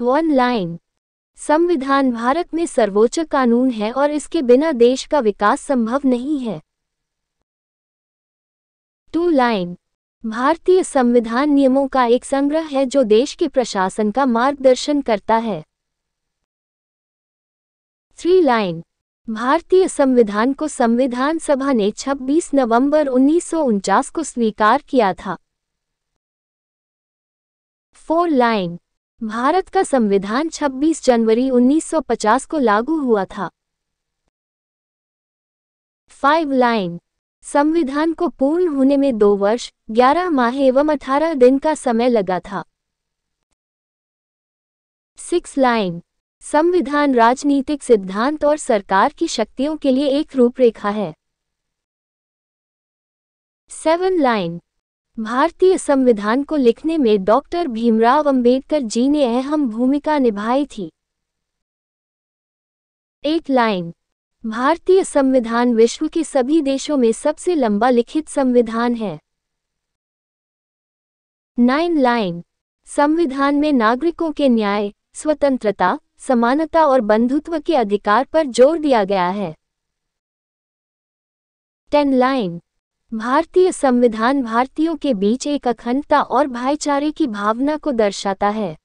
one line संविधान भारत में सर्वोच्च कानून है और इसके बिना देश का विकास संभव नहीं है टू लाइन भारतीय संविधान नियमों का एक संग्रह है जो देश के प्रशासन का मार्गदर्शन करता है थ्री लाइन भारतीय संविधान को संविधान सभा ने 26 नवंबर उन्नीस को स्वीकार किया था फोर लाइन भारत का संविधान 26 जनवरी 1950 को लागू हुआ था फाइव लाइन संविधान को पूर्ण होने में दो वर्ष ग्यारह माह एवं अठारह दिन का समय लगा था सिक्स लाइन संविधान राजनीतिक सिद्धांत और सरकार की शक्तियों के लिए एक रूपरेखा है सेवन लाइन भारतीय संविधान को लिखने में डॉक्टर भीमराव अंबेडकर जी ने अहम भूमिका निभाई थी एक लाइन भारतीय संविधान विश्व के सभी देशों में सबसे लंबा लिखित संविधान है नाइन लाइन संविधान में नागरिकों के न्याय स्वतंत्रता समानता और बंधुत्व के अधिकार पर जोर दिया गया है टेन लाइन भारतीय संविधान भारतीयों के बीच एक अखंडता और भाईचारे की भावना को दर्शाता है